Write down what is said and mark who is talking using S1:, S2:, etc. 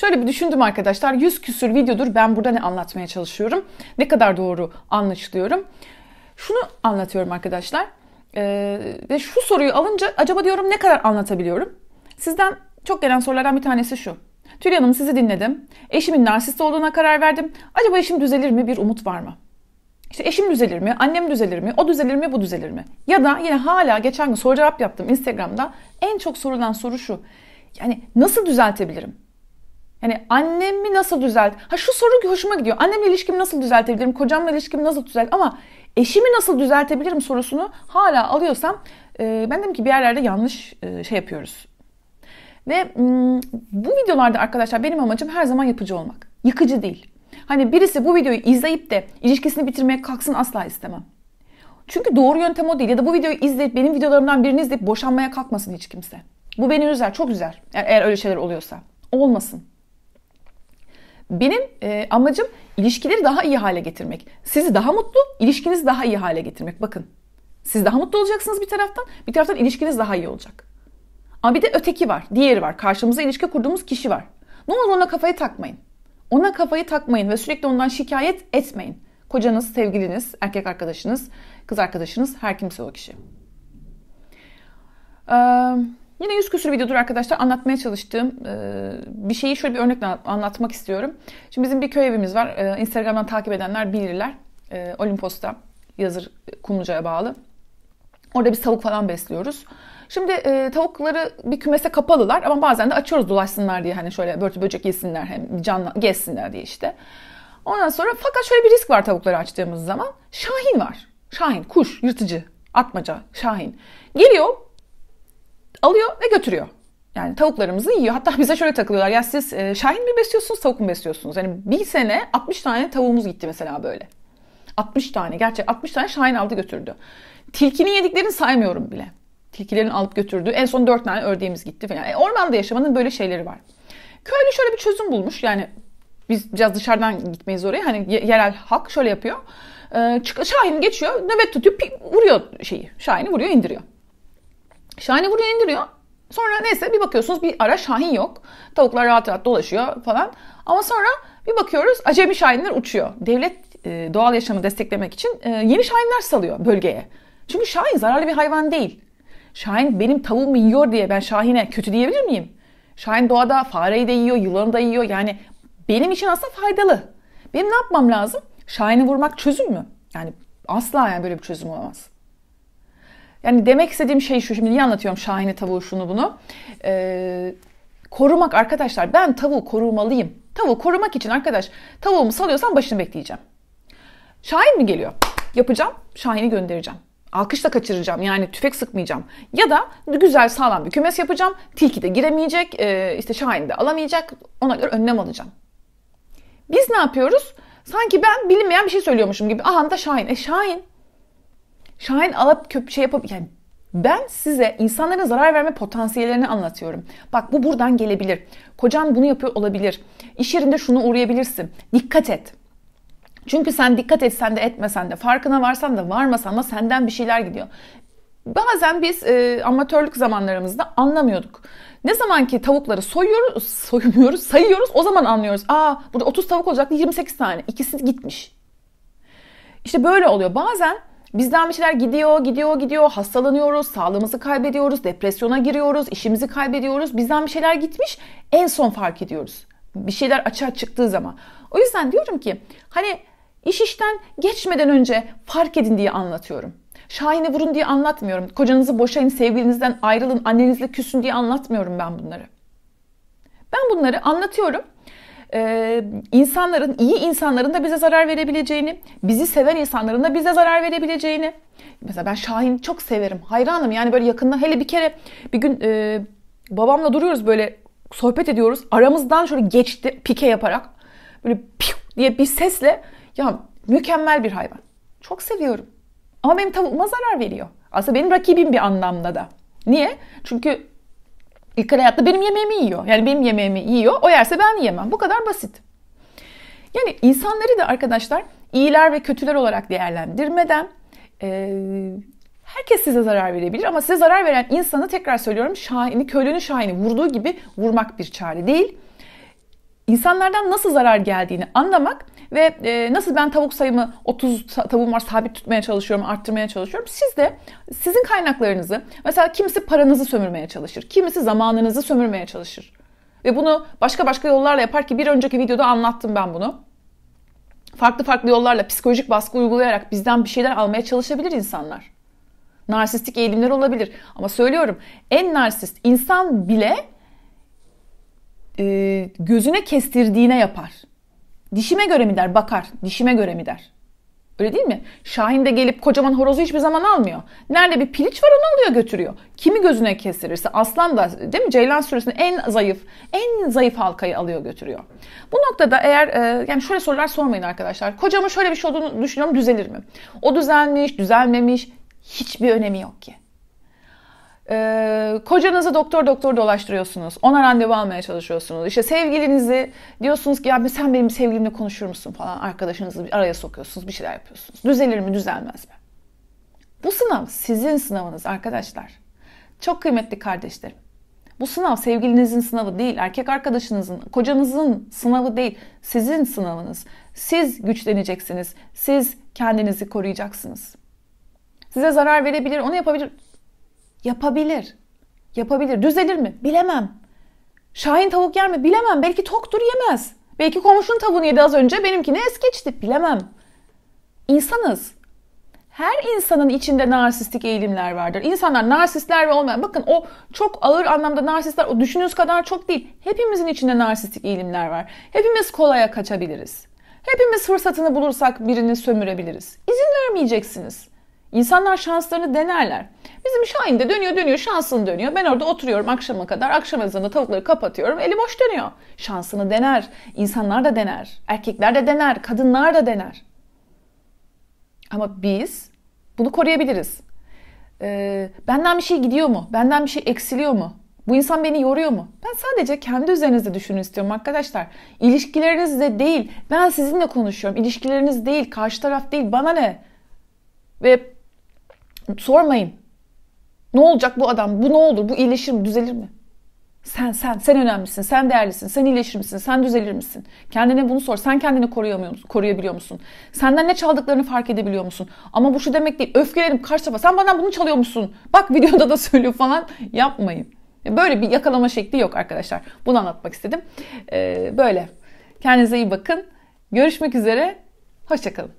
S1: Şöyle bir düşündüm arkadaşlar. 100 küsür videodur ben burada ne anlatmaya çalışıyorum? Ne kadar doğru anlaşılıyorum? Şunu anlatıyorum arkadaşlar. Ee, ve şu soruyu alınca acaba diyorum ne kadar anlatabiliyorum? Sizden çok gelen sorulardan bir tanesi şu. Tülay Hanım sizi dinledim. Eşimin narsist olduğuna karar verdim. Acaba eşim düzelir mi? Bir umut var mı? İşte eşim düzelir mi? Annem düzelir mi? O düzelir mi? Bu düzelir mi? Ya da yine hala geçen gün soru cevap yaptım Instagram'da. En çok sorulan soru şu. Yani nasıl düzeltebilirim? Yani annemi nasıl düzelt? Ha şu soru hoşuma gidiyor. Annemle ilişkimi nasıl düzeltebilirim? Kocamla ilişkimi nasıl düzelt? Ama eşimi nasıl düzeltebilirim sorusunu hala alıyorsam e, ben dedim ki bir yerlerde yanlış e, şey yapıyoruz. Ve m, bu videolarda arkadaşlar benim amacım her zaman yapıcı olmak. Yıkıcı değil. Hani birisi bu videoyu izleyip de ilişkisini bitirmeye kalksın asla istemem. Çünkü doğru yöntem o değil. Ya da bu videoyu izleyip benim videolarımdan birini izleyip boşanmaya kalkmasın hiç kimse. Bu beni üzer, çok üzer. E, eğer öyle şeyler oluyorsa. Olmasın. Benim e, amacım ilişkileri daha iyi hale getirmek. Sizi daha mutlu, ilişkinizi daha iyi hale getirmek. Bakın. Siz daha mutlu olacaksınız bir taraftan, bir taraftan ilişkiniz daha iyi olacak. Ama bir de öteki var, diğeri var. Karşımıza ilişki kurduğumuz kişi var. Ne olur ona kafayı takmayın. Ona kafayı takmayın ve sürekli ondan şikayet etmeyin. Kocanız, sevgiliniz, erkek arkadaşınız, kız arkadaşınız, her kimse o kişi. Ee, Yine yüz küsür videodur arkadaşlar anlatmaya çalıştığım e, bir şeyi şöyle bir örnekle anlatmak istiyorum. Şimdi bizim bir köy evimiz var. E, Instagram'dan takip edenler bilirler. E, Olimpos'ta yazır Kumluca'ya bağlı. Orada bir tavuk falan besliyoruz. Şimdi e, tavukları bir kümese kapalılar ama bazen de açıyoruz dolaşsınlar diye hani şöyle börtü böcek yesinler hem canlı gezsinler diye işte. Ondan sonra fakat şöyle bir risk var tavukları açtığımız zaman. Şahin var. Şahin, kuş, yırtıcı, atmaca, şahin. Geliyor alıyor ve götürüyor. Yani tavuklarımızı yiyor. Hatta bize şöyle takılıyorlar. Ya siz e, şahin mi besliyorsunuz, tavuk mu besliyorsunuz? Yani bir sene 60 tane tavuğumuz gitti mesela böyle. 60 tane. Gerçek 60 tane şahin aldı götürdü. Tilkinin yediklerini saymıyorum bile. Tilkilerin alıp götürdüğü en son 4 tane ördeğimiz gitti falan. E, ormanda yaşamanın böyle şeyleri var. Köylü şöyle bir çözüm bulmuş. Yani biz biraz dışarıdan gitmeyiz oraya. Hani yerel halk şöyle yapıyor. E, şahin geçiyor, nöbet tutuyor, pi, vuruyor şeyi. Şahini vuruyor, indiriyor. Şahin'i buraya indiriyor. Sonra neyse bir bakıyorsunuz bir ara Şahin yok. Tavuklar rahat rahat dolaşıyor falan. Ama sonra bir bakıyoruz acemi Şahinler uçuyor. Devlet e, doğal yaşamı desteklemek için e, yeni Şahinler salıyor bölgeye. Çünkü Şahin zararlı bir hayvan değil. Şahin benim tavuğumu yiyor diye ben Şahin'e kötü diyebilir miyim? Şahin doğada fareyi de yiyor, yılanı da yiyor. Yani benim için aslında faydalı. Benim ne yapmam lazım? Şahin'i vurmak çözüm mü? Yani asla yani böyle bir çözüm olamaz. Yani demek istediğim şey şu. Şimdi niye anlatıyorum şahane tavuğu şunu bunu? Ee, korumak arkadaşlar. Ben tavuğu korumalıyım. Tavuğu korumak için arkadaş tavuğumu salıyorsan başını bekleyeceğim. Şahin mi geliyor? Yapacağım. Şahin'i göndereceğim. Alkışla kaçıracağım yani tüfek sıkmayacağım. Ya da güzel sağlam bir kümes yapacağım. Tilki de giremeyecek, e, işte Şahin de alamayacak. Ona göre önlem alacağım. Biz ne yapıyoruz? Sanki ben bilinmeyen bir şey söylüyormuşum gibi. Aha da Şahin. E Şahin Şahin alıp köp şey yapıp yani ben size insanların zarar verme potansiyellerini anlatıyorum. Bak bu buradan gelebilir. Kocan bunu yapıyor olabilir. İş yerinde şunu uğrayabilirsin. Dikkat et. Çünkü sen dikkat etsen de etmesen de farkına varsan da varmasan da senden bir şeyler gidiyor. Bazen biz e, amatörlük zamanlarımızda anlamıyorduk. Ne zaman ki tavukları soyuyoruz, soymuyoruz, sayıyoruz o zaman anlıyoruz. Aa burada 30 tavuk olacak, 28 tane. İkisi gitmiş. İşte böyle oluyor. Bazen Bizden bir şeyler gidiyor, gidiyor, gidiyor. Hastalanıyoruz, sağlığımızı kaybediyoruz, depresyona giriyoruz, işimizi kaybediyoruz. Bizden bir şeyler gitmiş, en son fark ediyoruz. Bir şeyler açığa çıktığı zaman. O yüzden diyorum ki hani iş işten geçmeden önce fark edin diye anlatıyorum. Şahine vurun diye anlatmıyorum. Kocanızı boşayın, sevgilinizden ayrılın, annenizle küsün diye anlatmıyorum ben bunları. Ben bunları anlatıyorum e, insanların, iyi insanların da bize zarar verebileceğini, bizi seven insanların da bize zarar verebileceğini. Mesela ben Şahin çok severim, hayranım. Yani böyle yakında hele bir kere bir gün e, babamla duruyoruz böyle sohbet ediyoruz. Aramızdan şöyle geçti pike yaparak. Böyle piu diye bir sesle ya mükemmel bir hayvan. Çok seviyorum. Ama benim tavukma zarar veriyor. Aslında benim rakibim bir anlamda da. Niye? Çünkü İlkel hayatta benim yemeğimi yiyor. Yani benim yemeğimi yiyor. O yerse ben yiyemem. Bu kadar basit. Yani insanları da arkadaşlar iyiler ve kötüler olarak değerlendirmeden e, herkes size zarar verebilir ama size zarar veren insanı tekrar söylüyorum şahini, köylünün şahini vurduğu gibi vurmak bir çare değil insanlardan nasıl zarar geldiğini anlamak ve e, nasıl ben tavuk sayımı 30 tavuğum var sabit tutmaya çalışıyorum, arttırmaya çalışıyorum. Siz de sizin kaynaklarınızı mesela kimisi paranızı sömürmeye çalışır, kimisi zamanınızı sömürmeye çalışır. Ve bunu başka başka yollarla yapar ki bir önceki videoda anlattım ben bunu. Farklı farklı yollarla psikolojik baskı uygulayarak bizden bir şeyler almaya çalışabilir insanlar. Narsistik eğilimler olabilir ama söylüyorum en narsist insan bile e, gözüne kestirdiğine yapar. Dişime göre mi der? Bakar. Dişime göre mi der? Öyle değil mi? Şahin de gelip kocaman horozu hiçbir zaman almıyor. Nerede bir piliç var onu alıyor götürüyor. Kimi gözüne kestirirse aslan da değil mi? Ceylan sürüsünün en zayıf, en zayıf halkayı alıyor götürüyor. Bu noktada eğer e, yani şöyle sorular sormayın arkadaşlar. Kocamın şöyle bir şey olduğunu düşünüyorum düzelir mi? O düzelmiş, düzelmemiş hiçbir önemi yok ki. Ee, kocanızı doktor doktor dolaştırıyorsunuz. Ona randevu almaya çalışıyorsunuz. İşte sevgilinizi diyorsunuz ki ya sen benim sevgilimle konuşur musun falan. Arkadaşınızı bir araya sokuyorsunuz. Bir şeyler yapıyorsunuz. Düzelir mi düzelmez mi? Bu sınav sizin sınavınız arkadaşlar. Çok kıymetli kardeşlerim. Bu sınav sevgilinizin sınavı değil, erkek arkadaşınızın, kocanızın sınavı değil, sizin sınavınız. Siz güçleneceksiniz, siz kendinizi koruyacaksınız. Size zarar verebilir, onu yapabilir. Yapabilir. Yapabilir. Düzelir mi? Bilemem. Şahin tavuk yer mi? Bilemem. Belki toktur yemez. Belki komşunun tavuğunu yedi az önce benimkini es geçti. Bilemem. İnsanız. Her insanın içinde narsistik eğilimler vardır. İnsanlar narsistler ve olmayan. Bakın o çok ağır anlamda narsistler o düşündüğünüz kadar çok değil. Hepimizin içinde narsistik eğilimler var. Hepimiz kolaya kaçabiliriz. Hepimiz fırsatını bulursak birini sömürebiliriz. İzin vermeyeceksiniz. İnsanlar şanslarını denerler. Bizim Şahin de dönüyor dönüyor şansını dönüyor. Ben orada oturuyorum akşama kadar. Akşam ezanında tavukları kapatıyorum. Eli boş dönüyor. Şansını dener. İnsanlar da dener. Erkekler de dener. Kadınlar da dener. Ama biz bunu koruyabiliriz. Ee, benden bir şey gidiyor mu? Benden bir şey eksiliyor mu? Bu insan beni yoruyor mu? Ben sadece kendi üzerinizde düşünün istiyorum arkadaşlar. İlişkilerinizde değil. Ben sizinle konuşuyorum. İlişkileriniz değil. Karşı taraf değil. Bana ne? Ve sormayın. Ne olacak bu adam? Bu ne olur? Bu iyileşir mi? Düzelir mi? Sen, sen, sen önemlisin, sen değerlisin, sen iyileşir misin, sen düzelir misin? Kendine bunu sor. Sen kendini koruyamıyor musun, koruyabiliyor musun? Senden ne çaldıklarını fark edebiliyor musun? Ama bu şu demek değil. Öfkelenip karşı tarafa sen benden bunu çalıyor musun? Bak videoda da söylüyor falan. Yapmayın. Böyle bir yakalama şekli yok arkadaşlar. Bunu anlatmak istedim. Ee, böyle. Kendinize iyi bakın. Görüşmek üzere. Hoşçakalın.